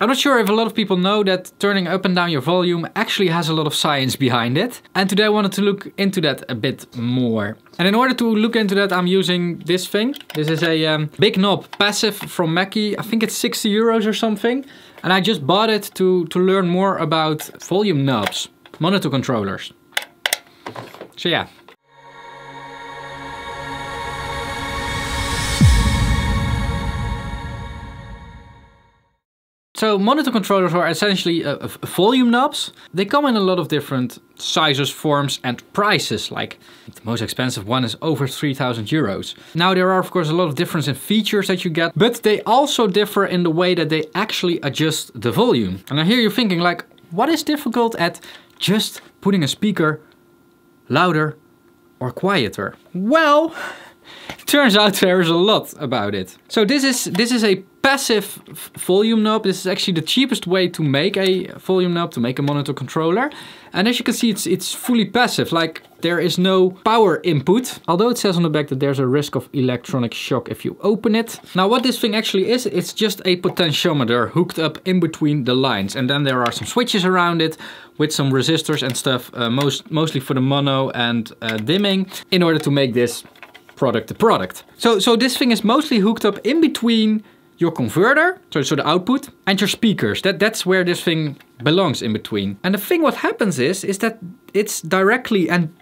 I'm not sure if a lot of people know that turning up and down your volume actually has a lot of science behind it. And today I wanted to look into that a bit more. And in order to look into that, I'm using this thing. This is a um, Big Knob Passive from Mackie. I think it's 60 euros or something. And I just bought it to, to learn more about volume knobs, monitor controllers. So yeah, So monitor controllers are essentially uh, uh, volume knobs. They come in a lot of different sizes, forms and prices. Like the most expensive one is over 3000 euros. Now there are of course a lot of difference in features that you get, but they also differ in the way that they actually adjust the volume. And I hear you thinking like, what is difficult at just putting a speaker louder or quieter? Well, turns out there is a lot about it. So this is, this is a passive volume knob. This is actually the cheapest way to make a volume knob, to make a monitor controller. And as you can see, it's, it's fully passive, like there is no power input. Although it says on the back that there's a risk of electronic shock if you open it. Now what this thing actually is, it's just a potentiometer hooked up in between the lines. And then there are some switches around it with some resistors and stuff, uh, most, mostly for the mono and uh, dimming, in order to make this product a product. So, so this thing is mostly hooked up in between your converter, so, so the output, and your speakers. That, that's where this thing belongs in between. And the thing what happens is, is that it's directly and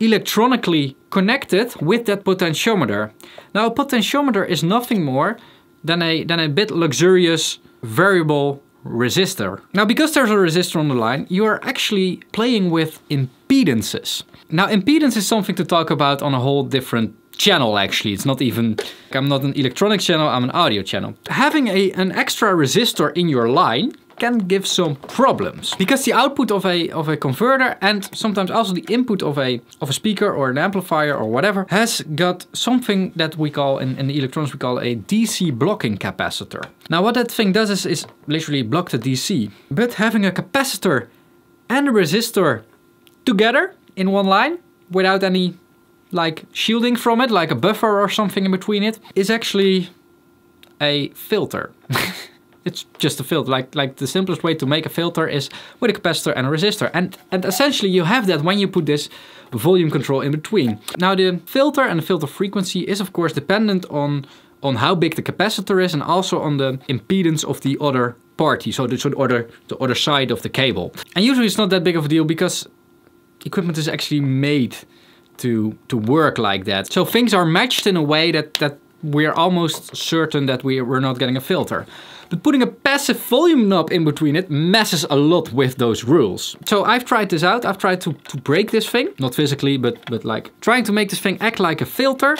electronically connected with that potentiometer. Now a potentiometer is nothing more than a, than a bit luxurious variable resistor. Now because there's a resistor on the line, you are actually playing with impedances. Now impedance is something to talk about on a whole different channel actually. It's not even, I'm not an electronic channel, I'm an audio channel. Having a, an extra resistor in your line can give some problems because the output of a of a converter and sometimes also the input of a of a speaker or an amplifier or whatever has got something that we call in, in the electronics we call a DC blocking capacitor. Now what that thing does is, is literally block the DC, but having a capacitor and a resistor together in one line without any like shielding from it, like a buffer or something in between it, is actually a filter. it's just a filter. Like like the simplest way to make a filter is with a capacitor and a resistor. And and essentially you have that when you put this volume control in between. Now the filter and the filter frequency is of course dependent on on how big the capacitor is and also on the impedance of the other party, so the, so the other the other side of the cable. And usually it's not that big of a deal because equipment is actually made to, to work like that. So things are matched in a way that, that we're almost certain that we, we're not getting a filter. But putting a passive volume knob in between it messes a lot with those rules. So I've tried this out, I've tried to, to break this thing, not physically, but, but like trying to make this thing act like a filter.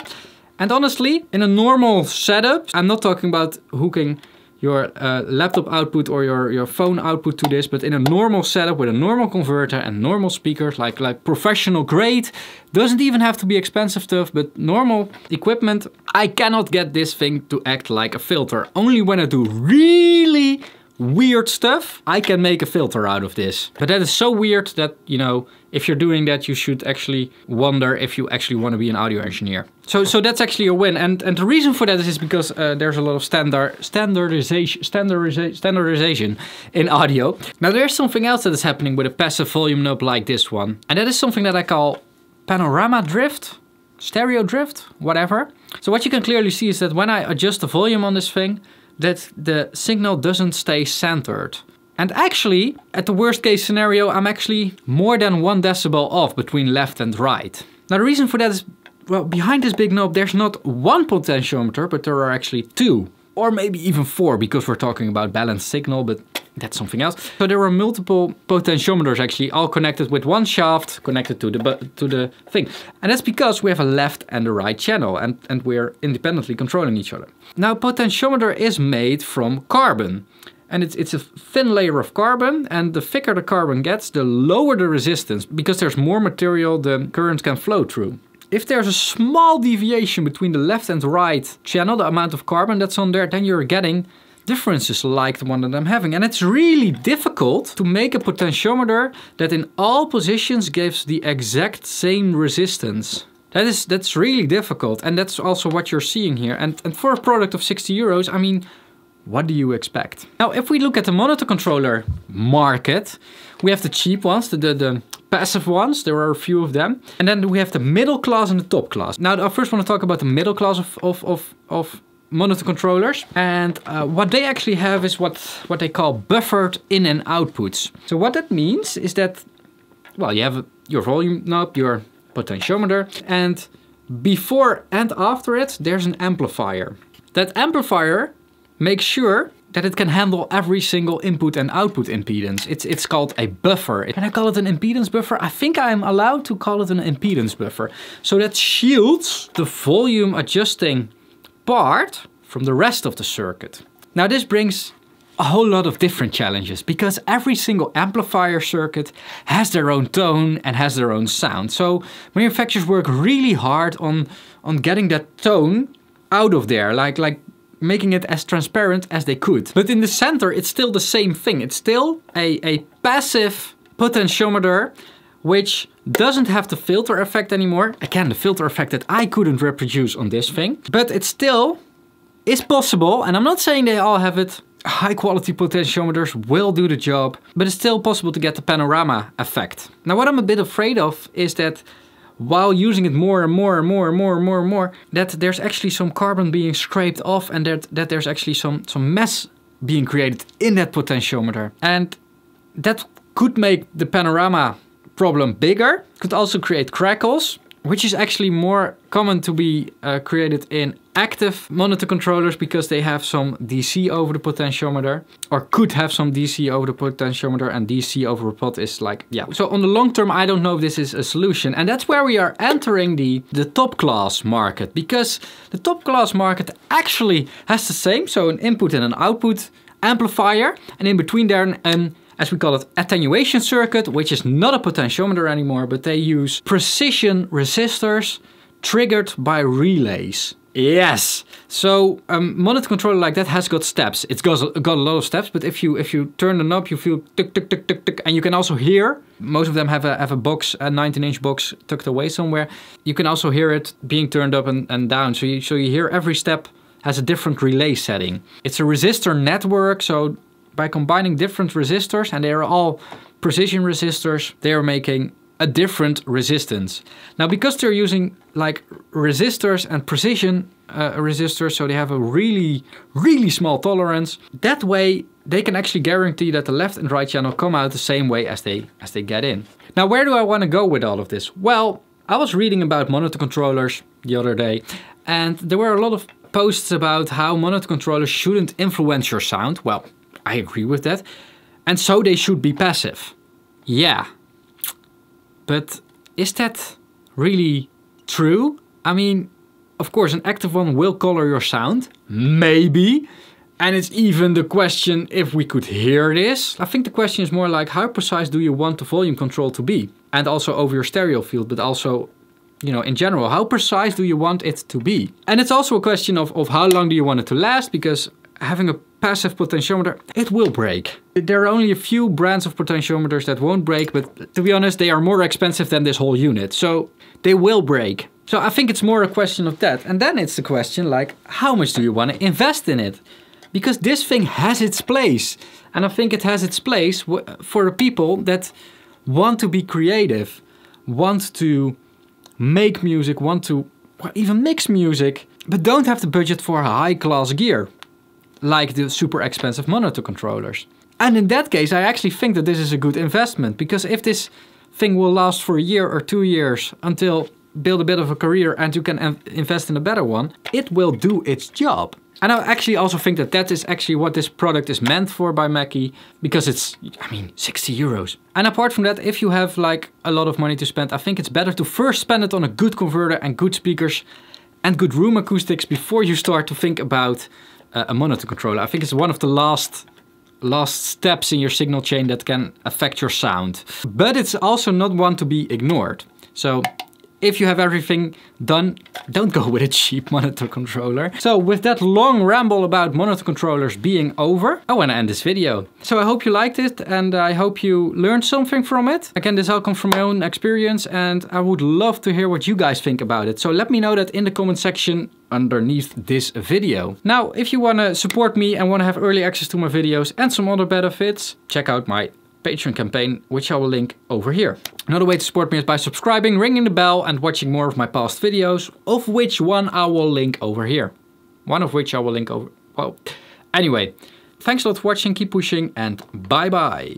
And honestly, in a normal setup, I'm not talking about hooking your uh, laptop output or your, your phone output to this, but in a normal setup with a normal converter and normal speakers, like, like professional grade, doesn't even have to be expensive stuff, but normal equipment, I cannot get this thing to act like a filter. Only when I do really weird stuff, I can make a filter out of this. But that is so weird that, you know, if you're doing that, you should actually wonder if you actually want to be an audio engineer. So, so that's actually a win. And and the reason for that is because uh, there's a lot of standard standardization, standardization standardization in audio. Now there's something else that is happening with a passive volume knob like this one, and that is something that I call panorama drift, stereo drift, whatever. So what you can clearly see is that when I adjust the volume on this thing, that the signal doesn't stay centered. And actually, at the worst case scenario, I'm actually more than one decibel off between left and right. Now the reason for that is, well, behind this big knob there's not one potentiometer, but there are actually two. Or maybe even four, because we're talking about balanced signal, but that's something else. So there are multiple potentiometers actually, all connected with one shaft connected to the to the thing. And that's because we have a left and a right channel and, and we're independently controlling each other. Now potentiometer is made from carbon. And it's, it's a thin layer of carbon, and the thicker the carbon gets, the lower the resistance. Because there's more material the current can flow through. If there's a small deviation between the left and right channel, the amount of carbon that's on there, then you're getting differences like the one that I'm having. And it's really difficult to make a potentiometer that in all positions gives the exact same resistance. That is, that's really difficult. And that's also what you're seeing here. And, and for a product of 60 euros, I mean, what do you expect? Now, if we look at the monitor controller market, we have the cheap ones, the, the, the, passive ones, there are a few of them. And then we have the middle class and the top class. Now, I first want to talk about the middle class of, of, of, of monitor controllers. And uh, what they actually have is what, what they call buffered in and outputs. So what that means is that, well, you have your volume knob, your potentiometer, and before and after it, there's an amplifier. That amplifier makes sure that it can handle every single input and output impedance. It's, it's called a buffer. Can I call it an impedance buffer? I think I'm allowed to call it an impedance buffer. So that shields the volume adjusting apart from the rest of the circuit. Now this brings a whole lot of different challenges because every single amplifier circuit has their own tone and has their own sound. So manufacturers work really hard on, on getting that tone out of there, like, like making it as transparent as they could. But in the center, it's still the same thing. It's still a, a passive potentiometer which doesn't have the filter effect anymore. Again, the filter effect that I couldn't reproduce on this thing, but it still is possible. And I'm not saying they all have it. High quality potentiometers will do the job, but it's still possible to get the panorama effect. Now what I'm a bit afraid of is that while using it more and more and more and more and more and more, that there's actually some carbon being scraped off and that, that there's actually some, some mess being created in that potentiometer. And that could make the panorama problem bigger. Could also create crackles, which is actually more common to be uh, created in active monitor controllers because they have some DC over the potentiometer or could have some DC over the potentiometer and DC over a pot is like, yeah. So on the long term, I don't know if this is a solution. And that's where we are entering the, the top class market because the top class market actually has the same. So an input and an output amplifier and in between there an, an as we call it, attenuation circuit, which is not a potentiometer anymore, but they use precision resistors triggered by relays. Yes. So a um, controller like that has got steps. It's got, got a lot of steps, but if you if you turn the knob, you feel tick tick tick tick tick, and you can also hear. Most of them have a have a box, a 19-inch box tucked away somewhere. You can also hear it being turned up and, and down. So you so you hear every step has a different relay setting. It's a resistor network, so by combining different resistors, and they are all precision resistors, they are making a different resistance. Now, because they're using like resistors and precision uh, resistors, so they have a really, really small tolerance, that way they can actually guarantee that the left and right channel come out the same way as they, as they get in. Now, where do I wanna go with all of this? Well, I was reading about monitor controllers the other day, and there were a lot of posts about how monitor controllers shouldn't influence your sound. Well, I agree with that. And so they should be passive. Yeah. But is that really true? I mean, of course, an active one will color your sound. Maybe. And it's even the question if we could hear this. I think the question is more like how precise do you want the volume control to be? And also over your stereo field, but also, you know, in general, how precise do you want it to be? And it's also a question of, of how long do you want it to last? Because having a passive potentiometer, it will break. There are only a few brands of potentiometers that won't break, but to be honest, they are more expensive than this whole unit, so they will break. So I think it's more a question of that. And then it's the question like, how much do you want to invest in it? Because this thing has its place. And I think it has its place for the people that want to be creative, want to make music, want to even mix music, but don't have the budget for high class gear like the super expensive monitor controllers. And in that case, I actually think that this is a good investment because if this thing will last for a year or two years until build a bit of a career and you can invest in a better one, it will do its job. And I actually also think that that is actually what this product is meant for by Mackie because it's, I mean, 60 euros. And apart from that, if you have like a lot of money to spend, I think it's better to first spend it on a good converter and good speakers and good room acoustics before you start to think about a monitor controller. I think it's one of the last last steps in your signal chain that can affect your sound. But it's also not one to be ignored. So if you have everything done, don't go with a cheap monitor controller. So with that long ramble about monitor controllers being over, I wanna end this video. So I hope you liked it and I hope you learned something from it. Again, this all comes from my own experience and I would love to hear what you guys think about it. So let me know that in the comment section underneath this video. Now, if you wanna support me and wanna have early access to my videos and some other benefits, check out my Patreon campaign, which I will link over here. Another way to support me is by subscribing, ringing the bell and watching more of my past videos, of which one I will link over here. One of which I will link over... well... Anyway, thanks a lot for watching, keep pushing and bye bye!